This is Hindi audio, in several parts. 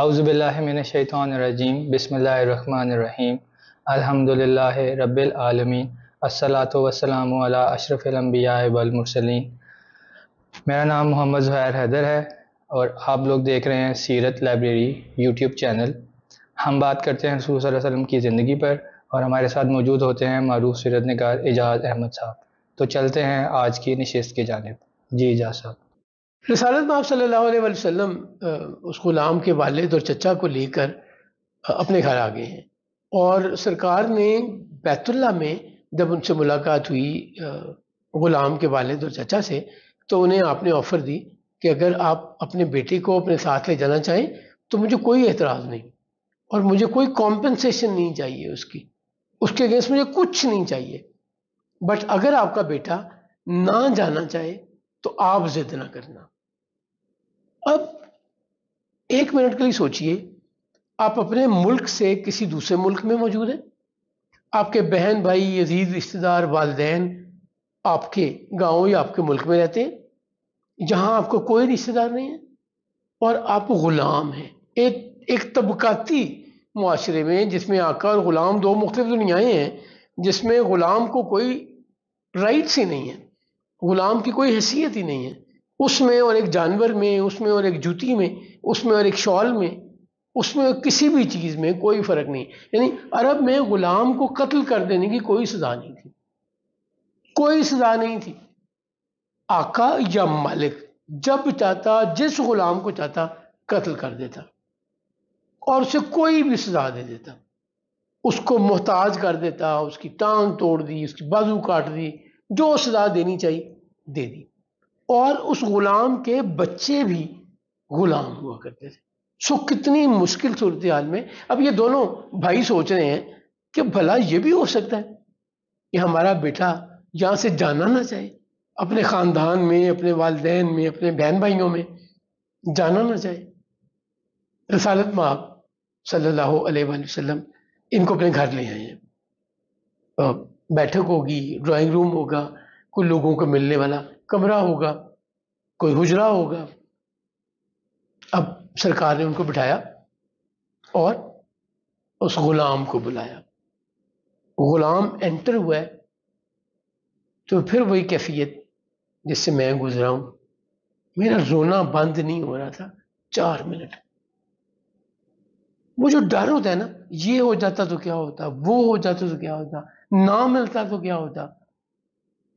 आउज़बिल्लाशैतरजीम बसमीम अलहमदिल्ला रबालमीन असलात वसलाम अशरफ़िलम्बिया मेरा नाम मोहम्मद ज़ुहैर हैदर है और आप लोग देख रहे हैं सीरत लाइब्रेरी यूट्यूब चैनल हम बात करते हैं रसूल वसलम की ज़िंदगी पर और हमारे साथ मौजूद होते हैं मरूफ सीरत नगार एजाज अहमद साहब तो चलते हैं आज की नशस्त की जानब जी एजाज साहब रसालत माप सल्लल्लाहु अलैहि वसल्लम उस गुलाम के वालिद और चचा को लेकर अपने घर आ गए हैं और सरकार ने बैतुल्ला में जब उनसे मुलाकात हुई गुलाम के वालिद और चचा से तो उन्हें आपने ऑफ़र दी कि अगर आप अपने बेटे को अपने साथ ले जाना चाहें तो मुझे कोई एतराज़ नहीं और मुझे कोई कॉम्पनसेशन नहीं चाहिए उसकी उसके अगेंस्ट मुझे कुछ नहीं चाहिए बट अगर आपका बेटा ना जाना चाहे तो आप जिद ना करना अब एक मिनट के लिए सोचिए आप अपने मुल्क से किसी दूसरे मुल्क में मौजूद हैं आपके बहन भाई यजीद रिश्तेदार वालदेन आपके गांव या आपके मुल्क में रहते हैं जहां आपको कोई रिश्तेदार नहीं है और आप गुलाम हैं एक एक तबकाती माशरे में जिसमें आकर ग़ुलाम दो मुख्तलिफ दुनियाएं हैं जिसमें ग़ुलाम को कोई राइट्स ही नहीं है ग़ुलाम की कोई हैसियत ही नहीं है उसमें और एक जानवर में उसमें और एक जूती में उसमें और एक शॉल में उसमें किसी भी चीज़ में कोई फ़र्क नहीं यानी अरब में ग़ुलाम को कत्ल कर देने की कोई सज़ा नहीं थी कोई सज़ा नहीं थी आका या मालिक जब चाहता जिस ग़ुलाम को चाहता कत्ल कर देता और उसे कोई भी सज़ा दे देता उसको मोहताज कर देता उसकी टांग तोड़ दी उसकी बाजू काट दी जो सज़ा देनी चाहिए दे दी और उस गुलाम के बच्चे भी गुलाम हुआ करते थे सो कितनी मुश्किल सूरत हाल में अब ये दोनों भाई सोच रहे हैं कि भला ये भी हो सकता है कि हमारा बेटा यहाँ से जाना ना चाहे अपने ख़ानदान में अपने वालदेन में अपने बहन भाइयों में जाना ना चाहे रसालत माँ सल्लल्लाहु अलैहि वसल्लम इनको अपने घर ले आए हैं बैठक होगी ड्राइंग रूम होगा कुछ लोगों को मिलने वाला कमरा होगा कोई हुजरा होगा अब सरकार ने उनको बिठाया और उस गुलाम को बुलाया गुलाम एंटर हुआ है तो फिर वही कैफियत जिससे मैं गुजरा हूं मेरा रोना बंद नहीं हो रहा था चार मिनट वो जो डर होता है ना ये हो जाता तो क्या होता वो हो जाता तो क्या होता ना मिलता तो क्या होता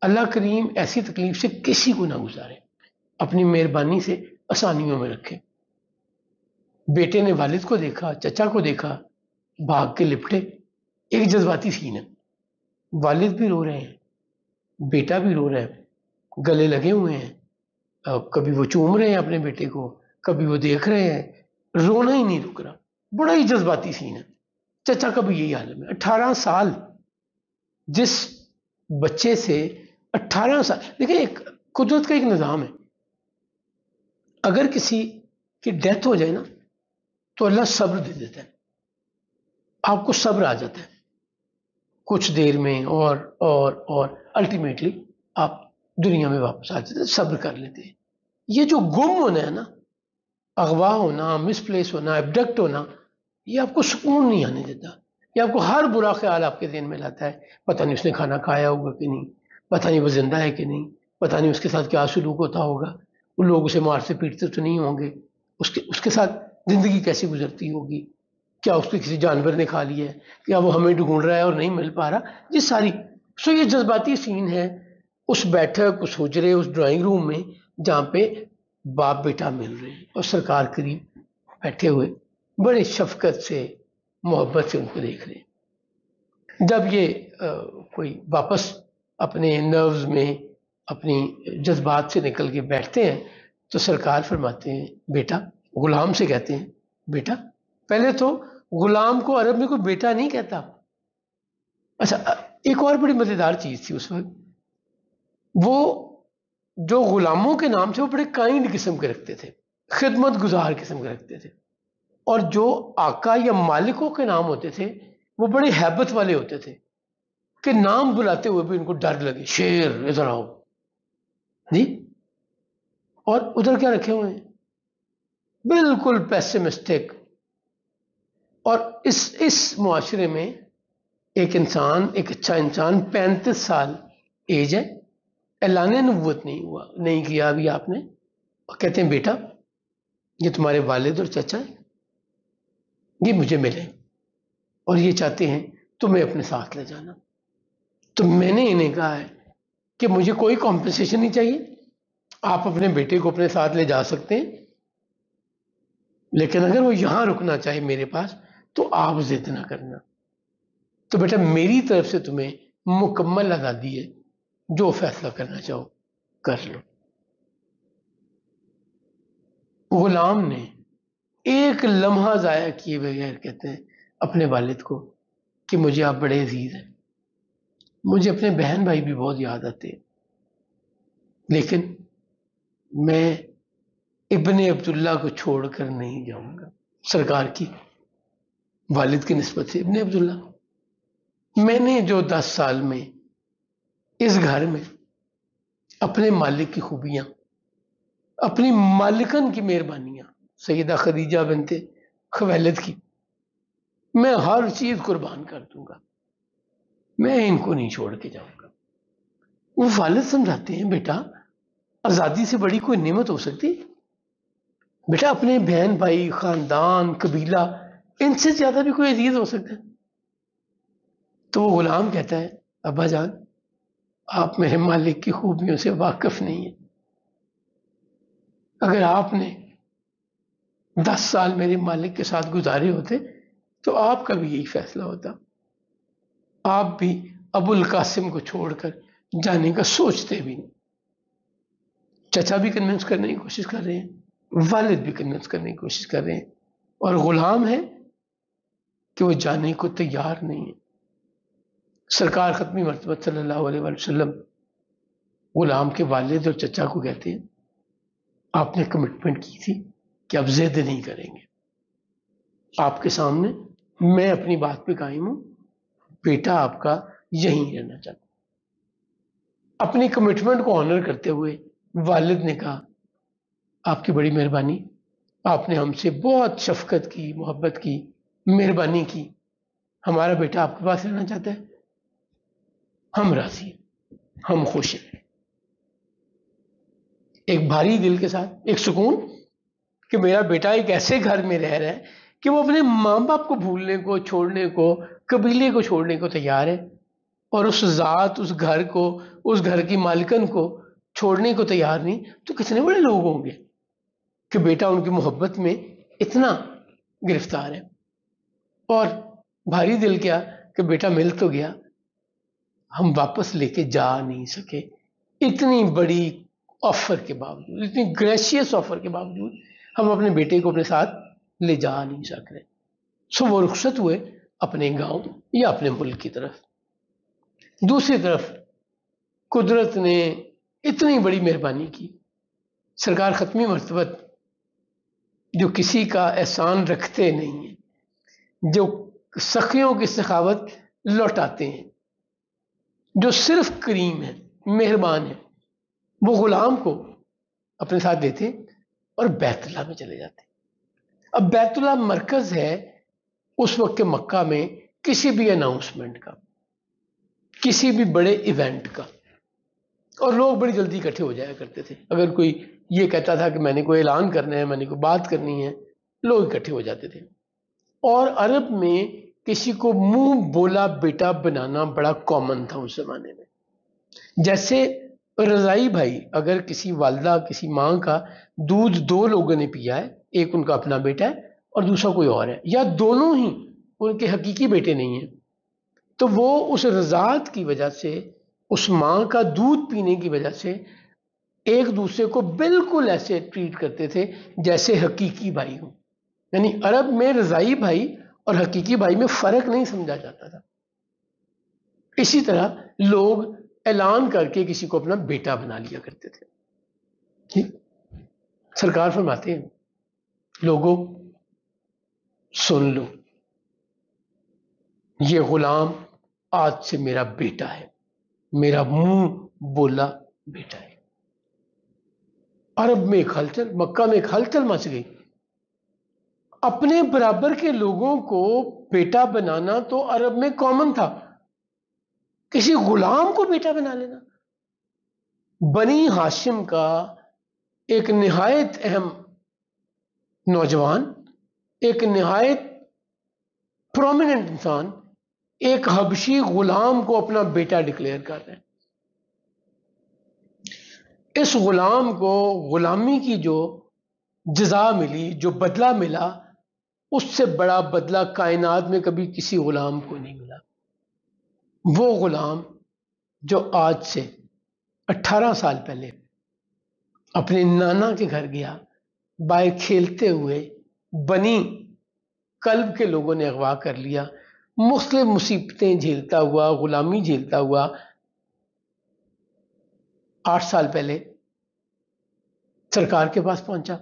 अल्लाह करीम ऐसी तकलीफ से किसी को ना गुजारे अपनी मेहरबानी से आसानियों में रखे बेटे ने वालिद को देखा चचा को देखा भाग के लिपटे एक जज्बाती सीन है वालिद भी रो रहे हैं बेटा भी रो रहा है गले लगे हुए हैं कभी वो चूम रहे हैं अपने बेटे को कभी वो देख रहे हैं रोना ही नहीं रुक रहा बड़ा ही जज्बाती सीन है चचा का भी यही हाल है अठारह साल जिस बच्चे से अट्ठारह साल देखिए एक कुदरत का एक निज़ाम है अगर किसी की डेथ हो जाए ना तो अल्लाह सब्र दे देता है आपको सब्र आ जाता है कुछ देर में और और और अल्टीमेटली आप दुनिया में वापस आ जाते हैं सब्र कर लेते हैं ये जो गुम होना है ना अगवा होना मिसप्लेस होना एबडक्ट होना ये आपको सुकून नहीं आने देता ये आपको हर बुरा ख्याल आपके दिन में लाता है पता नहीं उसने खाना खाया होगा कि नहीं पता नहीं वो जिंदा है कि नहीं पता नहीं उसके साथ क्या सलूक होता होगा उन लोग उसे मारते पीटते तो नहीं होंगे उसके उसके साथ ज़िंदगी कैसी गुजरती होगी क्या उसको किसी जानवर ने खा लिया है क्या वो हमें ढूंढ रहा है और नहीं मिल पा रहा ये सारी सो ये जज्बाती सीन है उस बैठक उस हजरे उस ड्राइंग रूम में जहाँ पे बाप बेटा मिल रहे हैं और सरकार करीब बैठे हुए बड़े शफकत से मोहब्बत से उनको देख रहे हैं जब ये आ, कोई वापस अपने नर्व्स में अपनी जज्बात से निकल के बैठते हैं तो सरकार फरमाते हैं बेटा गुलाम से कहते हैं बेटा पहले तो गुलाम को अरब में कोई बेटा नहीं कहता अच्छा एक और बड़ी मज़ेदार चीज़ थी उस वक्त वो जो गुलामों के नाम थे वो बड़े काइंड किस्म के रखते थे खिदमत गुजार किस्म के रखते थे और जो आका या मालिकों के नाम होते थे वो बड़े हैबत वाले होते थे के नाम बुलाते हुए भी इनको डर लगे शेर इधर आओ जी और उधर क्या रखे हुए हैं बिल्कुल मिस्टेक और इस इस मुआरे में एक इंसान एक अच्छा इंसान पैंतीस साल एज है ऐलान नबूत नहीं हुआ नहीं किया अभी आपने और कहते हैं बेटा ये तुम्हारे वालिद और चाचा है ये मुझे मिले और ये चाहते हैं तुम्हें अपने साथ ले जाना तो मैंने इन्हें कहा है कि मुझे कोई कॉम्पनसेशन नहीं चाहिए आप अपने बेटे को अपने साथ ले जा सकते हैं लेकिन अगर वो यहां रुकना चाहे मेरे पास तो आप जिद ना करना तो बेटा मेरी तरफ से तुम्हें मुकम्मल आजादी है जो फैसला करना चाहो कर लो गुलाम ने एक लम्हा जाया किए बगैर कहते हैं अपने वालिद को कि मुझे आप बड़े अजीज हैं मुझे अपने बहन भाई भी बहुत याद आते लेकिन मैं इबन अब्दुल्ला को छोड़कर नहीं जाऊंगा सरकार की वालिद की नस्बत से इबन अब्दुल्ला मैंने जो दस साल में इस घर में अपने मालिक की खूबियां अपनी मालिकन की मेहरबानियां सैदा खदीजा बनते खवैलत की मैं हर चीज़ कुर्बान कर दूंगा मैं इनको नहीं छोड़ के जाऊंगा वो वालद समझाते हैं बेटा आज़ादी से बड़ी कोई नेमत हो सकती बेटा अपने बहन भाई खानदान कबीला इनसे ज़्यादा भी कोई अजीज हो सकता है तो वो गुलाम कहता है अब्बा जान आप मेरे मालिक की खूबियों से वाकिफ नहीं है अगर आपने दस साल मेरे मालिक के साथ गुजारे होते तो आपका भी यही फैसला होता आप भी अबुल कासिम को छोड़कर जाने का सोचते भी नहीं चचा भी कन्विंस करने की कोशिश कर रहे हैं वालिद भी कन्विंस करने की कोशिश कर रहे हैं और गुलाम है कि वो जाने को तैयार नहीं है सरकार ख़त्मी मरतबत सल्ला गुलाम के वालिद और चचा को कहते हैं आपने कमिटमेंट की थी कि आप जिद नहीं करेंगे आपके सामने मैं अपनी बात पे कायम हूं बेटा आपका यहीं रहना चाहता अपनी कमिटमेंट को ऑनर करते हुए वालिद ने कहा आपकी बड़ी मेहरबानी आपने हमसे बहुत शफकत की मोहब्बत की मेहरबानी की हमारा बेटा आपके पास रहना चाहता है हम राजी हम खुश हैं एक भारी दिल के साथ एक सुकून कि मेरा बेटा एक ऐसे घर में रह रहा है कि वो अपने मां बाप को भूलने को छोड़ने को कबीले को छोड़ने को तैयार है और उस ज़ात उस घर को उस घर की मालिकन को छोड़ने को तैयार नहीं तो कितने बड़े लोग होंगे कि बेटा उनकी मोहब्बत में इतना गिरफ्तार है और भारी दिल क्या कि बेटा मिल तो गया हम वापस लेके जा नहीं सके इतनी बड़ी ऑफर के बावजूद इतनी ग्रेशियस ऑफर के बावजूद हम अपने बेटे को अपने साथ ले जा नहीं सक रहे सो वो रुख्सत हुए अपने गांव या अपने मुल्क की तरफ दूसरी तरफ कुदरत ने इतनी बड़ी मेहरबानी की सरकार ख़त्मी मरतबत जो किसी का एहसान रखते नहीं है जो सखियों की सखावत लौटाते हैं जो सिर्फ करीम है मेहरबान है वो गुलाम को अपने साथ देते और बैतुल्ला में चले जाते अब बैतुल्ला मरकज़ है उस वक्त के मक्का में किसी भी अनाउंसमेंट का किसी भी बड़े इवेंट का और लोग बड़ी जल्दी इकट्ठे हो जाया करते थे अगर कोई ये कहता था कि मैंने कोई ऐलान करना है मैंने कोई बात करनी है लोग इकट्ठे हो जाते थे और अरब में किसी को मुंह बोला बेटा बनाना बड़ा कॉमन था उस जमाने में जैसे रजाई भाई अगर किसी वालदा किसी माँ का दूध दो लोगों ने पिया है एक उनका अपना बेटा है और दूसरा कोई और है या दोनों ही उनके हकीकी बेटे नहीं हैं तो वो उस रजात की वजह से उस माँ का दूध पीने की वजह से एक दूसरे को बिल्कुल ऐसे ट्रीट करते थे जैसे हकीकी भाई हो यानी अरब में रजाई भाई और हकीकी भाई में फ़र्क नहीं समझा जाता था इसी तरह लोग ऐलान करके किसी को अपना बेटा बना लिया करते थे ठीक सरकार फरमाते हैं लोगों सुन लो ये गुलाम आज से मेरा बेटा है मेरा मुंह बोला बेटा है अरब में एक हलचल मक्का में एक हलचल मच गई अपने बराबर के लोगों को बेटा बनाना तो अरब में कॉमन था किसी गुलाम को बेटा बना लेना बनी हाशिम का एक नहायत अहम नौजवान एक नहायत प्रोमिनेंट इंसान एक हबशी गुलाम को अपना बेटा डिक्लेयर कर रहे हैं इस गुलाम को गुलामी की जो जजा मिली जो बदला मिला उससे बड़ा बदला कायनात में कभी किसी गुलाम को नहीं मिला वो गुलाम जो आज से 18 साल पहले अपने नाना के घर गया बाय खेलते हुए बनी कल्ब के लोगों ने अगवा कर लिया मुख्तलिफ मुसीबतें झेलता हुआ ग़ुलामी झेलता हुआ आठ साल पहले सरकार के पास पहुंचा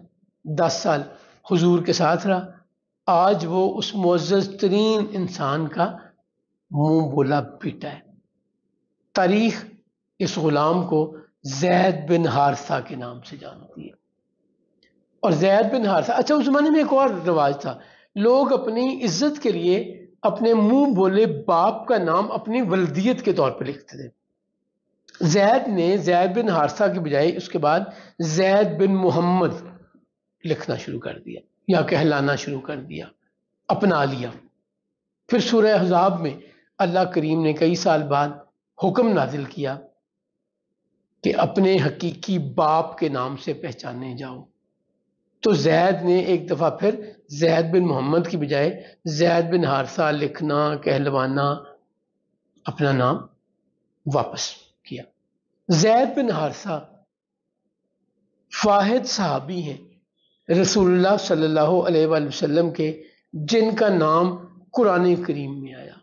दस साल हुजूर के साथ रहा आज वो उस मज्ज तरीन इंसान का मुंह बोला पीटा है तारीख इस ग़ुलाम को जैद बिन हारसा के नाम से जानती है और जैद बिन हारसा अच्छा उस ज़माने में एक और रिवाज था लोग अपनी इज्जत के लिए अपने मुंह बोले बाप का नाम अपनी वलदियत के तौर पर लिखते थे जैद ने जैद बिन हारसा के बजाय उसके बाद जैद बिन मोहम्मद लिखना शुरू कर दिया या कहलाना शुरू कर दिया अपना लिया फिर सूर्य हजाब में अल्लाह करीम ने कई साल बाद हुक्म नाजिल किया कि अपने हकीकी बाप के नाम से पहचाने जाओ तो जैद ने एक दफ़ा फिर जैद बिन मोहम्मद की बजाय जैद बिन हारसा लिखना कहलवाना अपना नाम वापस किया जैद बिन हारसा फाहिद साहबी हैं रसूलुल्लाह सल्लल्लाहु अलैहि वसल्लम के जिनका नाम कुरान करीम में आया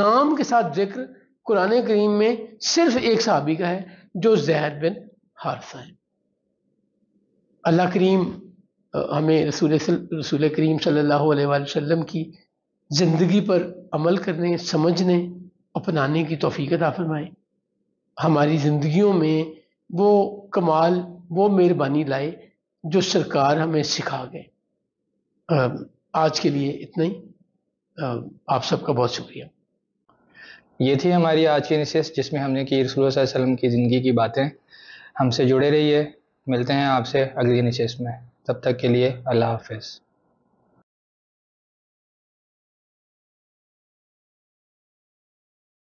नाम के साथ जिक्र कुरान करीम में सिर्फ एक साहबी का है जो जैद बिन हारसा है अल्लाह करीम हमें रसूल रसूल करीम सल्लल्लाहु अलैहि वसल्लम की ज़िंदगी पर अमल करने समझने अपनाने की तोफ़ी अदा फरमाए हमारी ज़िंदगियों में वो कमाल वो मेहरबानी लाए जो सरकार हमें सिखा गए आज के लिए इतना ही आप सबका बहुत शुक्रिया ये थी हमारी आज की नशस्त जिसमें हमने की रसूल वसल्लम की ज़िंदगी की बातें हमसे जुड़े रहिए मिलते हैं आपसे अगली निशेष में तब तक के लिए अल्लाह हाफिज़